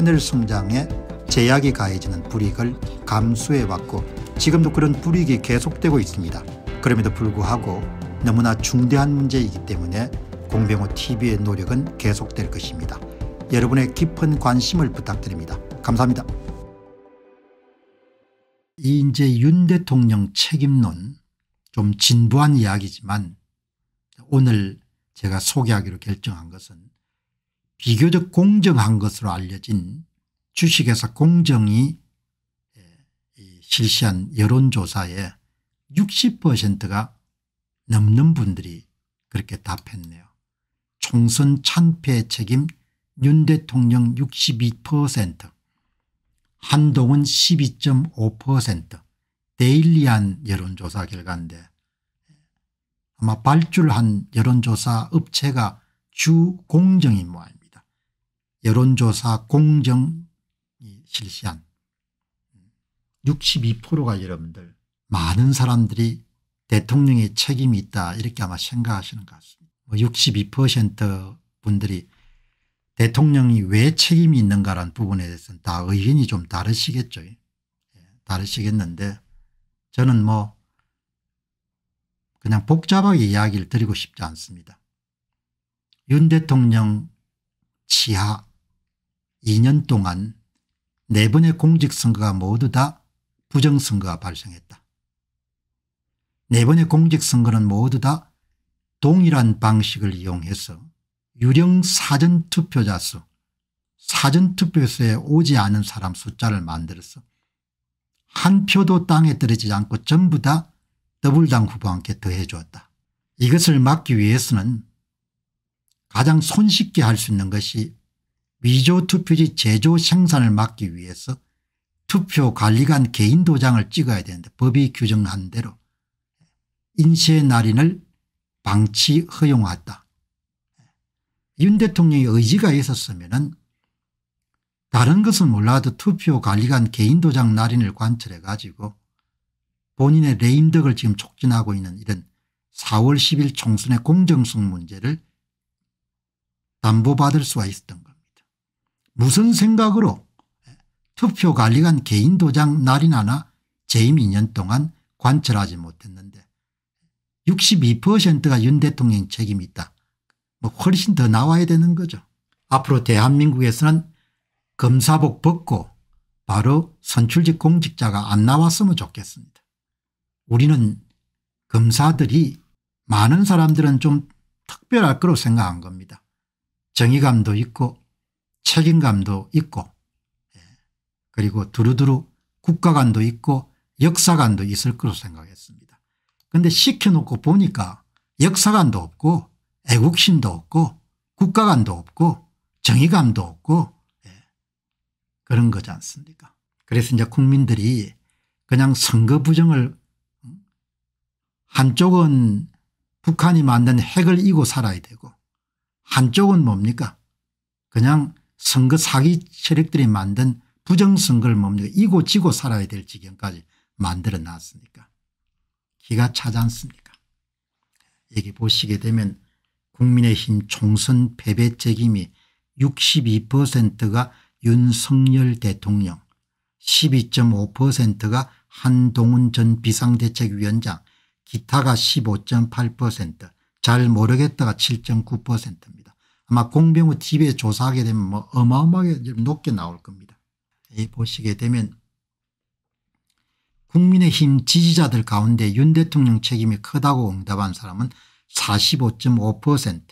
하늘 성장에 제약이 가해지는 불이익을 감수해왔고 지금도 그런 불이익이 계속되고 있습니다. 그럼에도 불구하고 너무나 중대한 문제이기 때문에 공병호 TV의 노력은 계속될 것입니다. 여러분의 깊은 관심을 부탁드립니다. 감사합니다. 이 이제 윤 대통령 책임론 좀 진부한 이야기지만 오늘 제가 소개하기로 결정한 것은 비교적 공정한 것으로 알려진 주식회사 공정이 예, 실시한 여론조사에 60%가 넘는 분들이 그렇게 답했네요. 총선 참패 책임 윤 대통령 62% 한동훈 12.5% 데일리한 여론조사 결과인데 아마 발주를 한 여론조사 업체가 주공정인 모양입니다. 여론조사 공정이 실시한 62%가 여러분들 많은 사람들이 대통령의 책임이 있다 이렇게 아마 생각하시는 것 같습니다. 62% 뭐 분들이 대통령이 왜 책임이 있는가라는 부분에 대해서는 다 의견이 좀 다르시겠죠. 예, 다르시겠는데 저는 뭐 그냥 복잡하게 이야기를 드리고 싶지 않습니다. 윤 대통령 치하 2년 동안 4번의 공직선거가 모두 다 부정선거가 발생했다. 4번의 공직선거는 모두 다 동일한 방식을 이용해서 유령 사전투표자 수, 사전투표소에 오지 않은 사람 숫자를 만들어서 한 표도 땅에 떨어지지 않고 전부 다더블당 후보와 함께 더해 주었다. 이것을 막기 위해서는 가장 손쉽게 할 수 있는 것이 위조 투표지 제조 생산을 막기 위해서 투표관리관 개인 도장을 찍어야 되는데 법이 규정한 대로 인쇄 날인을 방치 허용했다. 윤 대통령의 의지가 있었으면 다른 것은 몰라도 투표관리관 개인 도장 날인을 관철해 가지고 본인의 레임덕을 지금 촉진하고 있는 이런 4월 10일 총선의 공정성 문제를 담보받을 수가 있었던 무슨 생각으로 투표 관리관 개인 도장 날인하나 재임 2년 동안 관철하지 못했는데 62%가 윤 대통령 책임이 있다. 뭐 훨씬 더 나와야 되는 거죠. 앞으로 대한민국에서는 검사복 벗고 바로 선출직 공직자가 안 나왔으면 좋겠습니다. 우리는 검사들이 많은 사람들은 좀 특별할 거로 생각한 겁니다. 정의감도 있고 책임감도 있고 예, 그리고 두루두루 국가관도 있고 역사관도 있을 거로 생각했습니다. 그런데 시켜놓고 보니까 역사관도 없고 애국심도 없고 국가관도 없고 정의감도 없고 예, 그런 거지 않습니까 그래서 이제 국민들이 그냥 선거 부정을 음, 한쪽은 북한이 만든 핵을 이고 살아야 되고 한쪽은 뭡니까 그냥 선거 사기 세력들이 만든 부정선거를 뭡니까 이고 지고 살아야 될 지경까지 만들어 놨습니까 기가 차지 않습니까 여기 보시게 되면 국민의힘 총선 패배 책임이 62%가 윤석열 대통령 12.5%가 한동훈 전 비상대책위원장 기타가 15.8%잘 모르겠다가 7.9%입니다. 아마 공병호 TV에 조사하게 되면 뭐 어마어마하게 높게 나올 겁니다. 보시게 되면 국민의힘 지지자들 가운데 윤 대통령 책임이 크다고 응답한 사람은 45.5%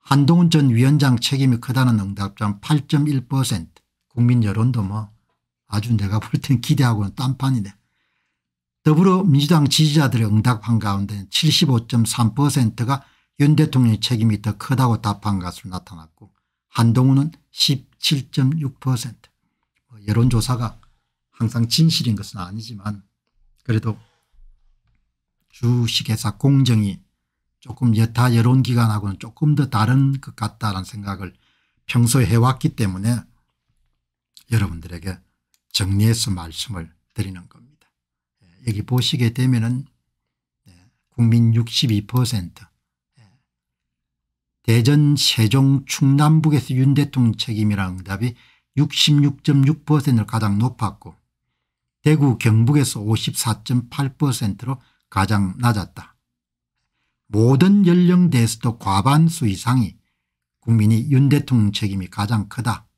한동훈 전 위원장 책임이 크다는 응답자는 8.1% 국민 여론도 뭐 아주 내가 볼 땐 기대하고는 딴판이네. 더불어민주당 지지자들의 응답한 가운데 75.3%가 윤 대통령의 책임이 더 크다고 답한 것으로 나타났고 한동훈은 17.6% 뭐 여론조사가 항상 진실인 것은 아니지만 그래도 주식회사 공정이 조금 여타 여론기관하고는 조금 더 다른 것 같다는 생각을 평소에 해왔기 때문에 여러분들에게 정리해서 말씀을 드리는 겁니다. 예, 여기 보시게 되면 은 네, 국민 62% 대전 세종 충남북에서 윤 대통령 책임이라는 응답이 66.6%를 가장 높았고 대구 경북에서 54.8%로 가장 낮았다. 모든 연령대에서도 과반수 이상이 국민이 윤 대통령 책임이 가장 크다.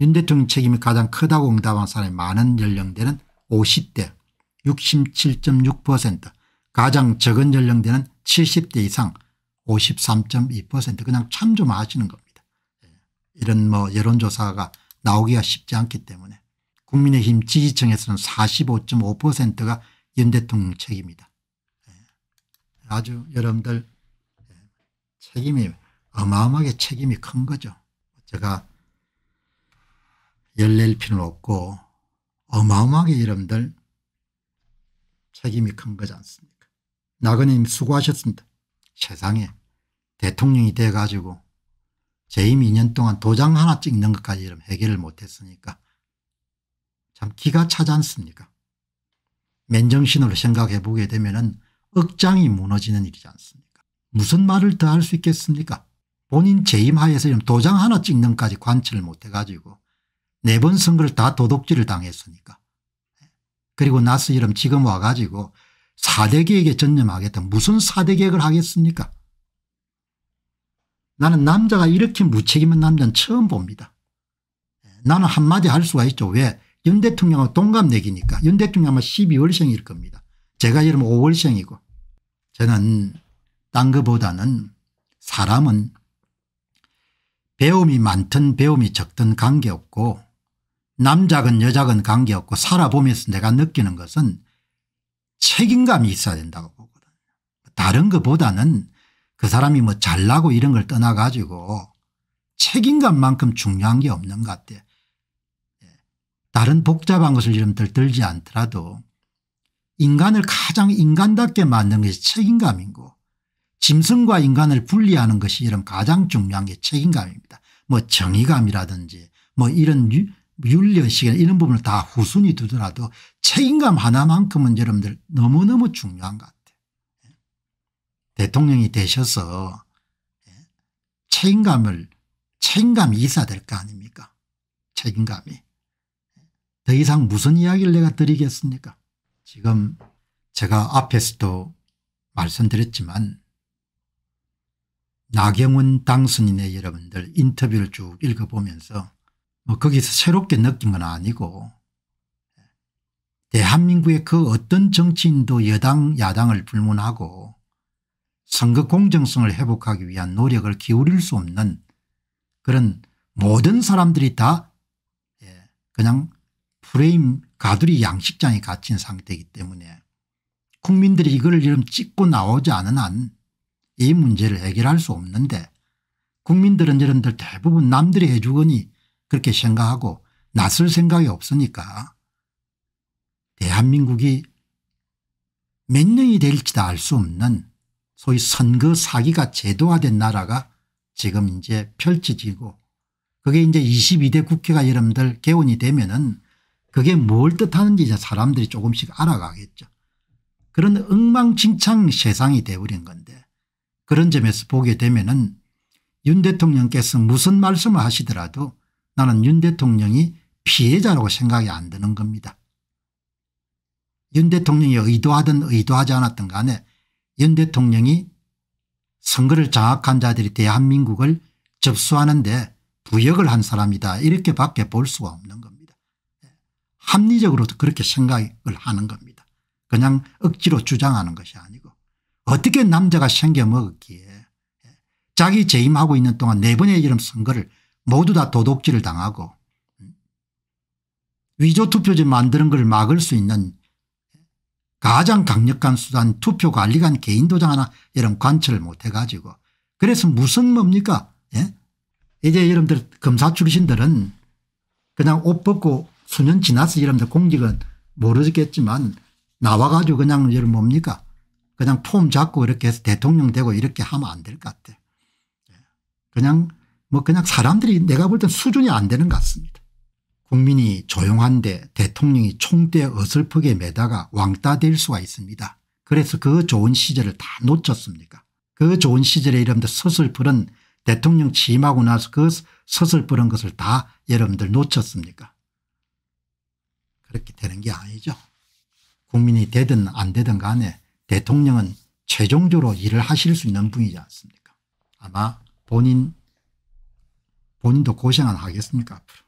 윤 대통령 책임이 가장 크다고 응답한 사람이 많은 연령대는 50대 67.6% 가장 적은 연령대는 70대 이상 53.2% 그냥 참좀 아시는 겁니다. 예. 이런 뭐 여론조사가 나오기가 쉽지 않기 때문에 국민의힘 지지층에서는 45.5%가 연대통령 책임이다. 예. 아주 여러분들 예, 책임이 어마어마하게 책임이 큰 거죠. 제가 열낼 필요는 없고 어마어마하게 여러분들 책임이 큰 거지 않습니까 나그네님 수고하셨습니다. 세상에 대통령이 돼가지고 재임 2년 동안 도장 하나 찍는 것까지 해결을 못했으니까 참 기가 차지 않습니까 맨정신으로 생각해 보게 되면 은 억장이 무너지는 일이지 않습니까 무슨 말을 더 할 수 있겠습니까 본인 재임하에서 도장 하나 찍는 까지 관철을 못해가지고 네 번 선거를 다 도둑질을 당했으니까 그리고 나서 이름 지금 와가지고 4대 계획에 전념하겠다 무슨 4대 계획을 하겠습니까 나는 남자가 이렇게 무책임한 남자는 처음 봅니다. 나는 한마디 할 수가 있죠. 왜? 윤 대통령은 동갑내기니까. 윤 대통령 아마 12월생일 겁니다. 제가 이름 5월생이고 저는 딴 것보다는 사람은 배움이 많든 배움이 적든 관계없고 남자건 여자건 관계없고 살아보면서 내가 느끼는 것은 책임감이 있어야 된다고 보거든요. 다른 것보다는 그 사람이 뭐 잘나고 이런 걸 떠나가지고 책임감만큼 중요한 게 없는 것 같아. 예. 다른 복잡한 것을 이름 들들지 않더라도 인간을 가장 인간답게 만든 것이 책임감이고 짐승과 인간을 분리하는 것이 이런 가장 중요한 게 책임감입니다. 뭐 정의감이라든지 뭐 이런 윤리의식이나 이런 부분을 다 후순위 두더라도 책임감 하나만큼은 여러분들 너무너무 중요한 것 같아요. 대통령이 되셔서 예, 책임감을 책임감이 있어야 될 거 아닙니까 책임감이 더 이상 무슨 이야기를 내가 드리겠습니까 지금 제가 앞에서도 말씀드렸지만 나경원 당선인의 여러분들 인터뷰를 쭉 읽어보면서 뭐 거기서 새롭게 느낀 건 아니고 예, 대한민국의 그 어떤 정치인도 여당 야당을 불문하고 선거 공정성을 회복하기 위한 노력을 기울일 수 없는 그런 모든 사람들이 다 예, 그냥 프레임 가두리 양식장에 갇힌 상태이기 때문에 국민들이 이걸 지금 찍고 나오지 않은 한 이 문제를 해결할 수 없는데 국민들은 여러분들 대부분 남들이 해주거니 그렇게 생각하고 낯설 생각이 없으니까 대한민국이 몇 년이 될지도 알수 없는 소위 선거 사기가 제도화된 나라가 지금 이제 펼쳐지고 그게 이제 22대 국회가 여러분들 개원이 되면은 그게 뭘 뜻하는지 이제 사람들이 조금씩 알아가겠죠. 그런 엉망진창 세상이 되어버린 건데 그런 점에서 보게 되면은 윤 대통령께서 무슨 말씀을 하시더라도 나는 윤 대통령이 피해자라고 생각이 안 드는 겁니다. 윤 대통령이 의도하든 의도하지 않았든 간에 윤 대통령이 선거를 장악한 자들이 대한민국을 접수하는데 부역을 한 사람이다 이렇게밖에 볼 수가 없는 겁니다. 예. 합리적으로도 그렇게 생각을 하는 겁니다. 그냥 억지로 주장하는 것이 아니고 어떻게 남자가 생겨먹었기에 예. 자기 재임하고 있는 동안 네 번의 이름 선거를 모두 다 도둑질을 당하고 음, 위조투표지 만드는 걸 막을 수 있는 가장 강력한 수단 투표 관리 관 개인 도장 하나 여러분 관철을 못해 가지고 그래서 무슨 뭡니까 예? 이제 여러분들 검사 출신들은 그냥 옷 벗고 수년 지나서 여러분들 공직은 모르겠지만 나와 가지고 그냥 여러분 뭡니까 그냥 폼 잡고 이렇게 해서 대통령 되고 이렇게 하면 안 될 것 같아요. 예. 그냥 뭐 그냥 사람들이 내가 볼땐 수준이 안 되는 것 같습니다. 국민이 조용한데 대통령이 총대에 어설프게 매다가 왕따 될 수가 있습니다. 그래서 그 좋은 시절을 다 놓쳤습니까 그 좋은 시절에 이름들 서슬프은 대통령 취임하고 나서 그 서슬프은 것을 다 여러분들 놓쳤습니까 그렇게 되는 게 아니죠. 국민이 되든 안 되든 간에 대통령은 최종적으로 일을 하실 수 있는 분이지 않습니까 아마 본인 본인도 고생은 하겠습니까 앞으로.